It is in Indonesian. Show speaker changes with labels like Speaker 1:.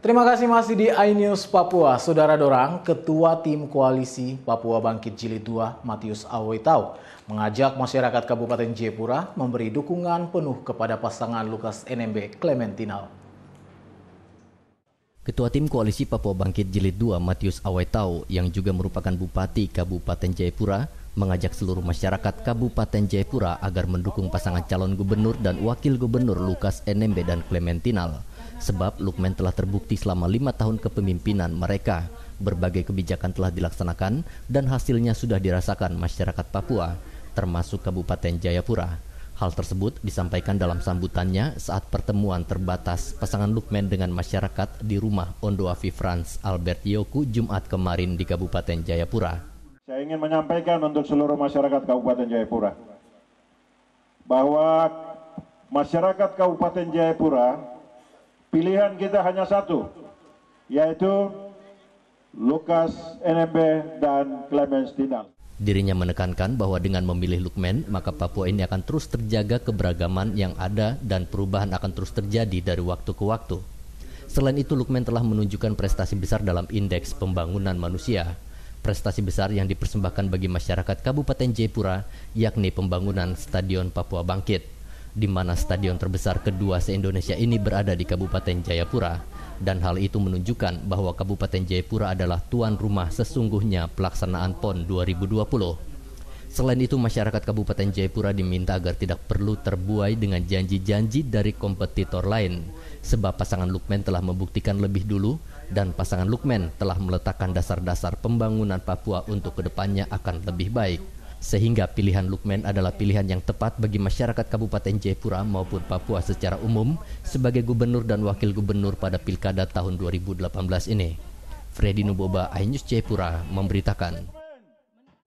Speaker 1: Terima kasih masih di iNews Papua. Saudara Dorang, Ketua Tim Koalisi Papua Bangkit Jilid 2, Matius Awetau, mengajak masyarakat Kabupaten Jayapura memberi dukungan penuh kepada pasangan Lukas NMB Clementinal.
Speaker 2: Ketua Tim Koalisi Papua Bangkit Jilid 2, Matius Awetau, yang juga merupakan Bupati Kabupaten Jayapura, mengajak seluruh masyarakat Kabupaten Jayapura agar mendukung pasangan calon gubernur dan wakil gubernur Lukas NMB dan Clementinal. Sebab Lukman telah terbukti selama lima tahun kepemimpinan mereka. Berbagai kebijakan telah dilaksanakan dan hasilnya sudah dirasakan masyarakat Papua, termasuk Kabupaten Jayapura. Hal tersebut disampaikan dalam sambutannya saat pertemuan terbatas pasangan Lukman dengan masyarakat di rumah Ondo Afi Franz Albert Yoku Jumat kemarin di Kabupaten Jayapura.
Speaker 3: Saya ingin menyampaikan untuk seluruh masyarakat Kabupaten Jayapura bahwa masyarakat Kabupaten Jayapura Pilihan kita hanya satu, yaitu Lukas NMB dan Clemens Tinal.
Speaker 2: Dirinya menekankan bahwa dengan memilih Lukman, maka Papua ini akan terus terjaga keberagaman yang ada dan perubahan akan terus terjadi dari waktu ke waktu. Selain itu, Lukman telah menunjukkan prestasi besar dalam indeks pembangunan manusia. Prestasi besar yang dipersembahkan bagi masyarakat Kabupaten Jayapura, yakni pembangunan Stadion Papua Bangkit di mana stadion terbesar kedua se-Indonesia ini berada di Kabupaten Jayapura. Dan hal itu menunjukkan bahwa Kabupaten Jayapura adalah tuan rumah sesungguhnya pelaksanaan PON 2020. Selain itu, masyarakat Kabupaten Jayapura diminta agar tidak perlu terbuai dengan janji-janji dari kompetitor lain, sebab pasangan Lukman telah membuktikan lebih dulu dan pasangan Lukman telah meletakkan dasar-dasar pembangunan Papua untuk kedepannya akan lebih baik sehingga pilihan Lukman adalah pilihan yang tepat bagi masyarakat Kabupaten Jayapura maupun Papua secara umum sebagai gubernur dan wakil gubernur pada pilkada tahun 2018 ini. Freddy Nuboba, Ainyus Jayapura, memberitakan.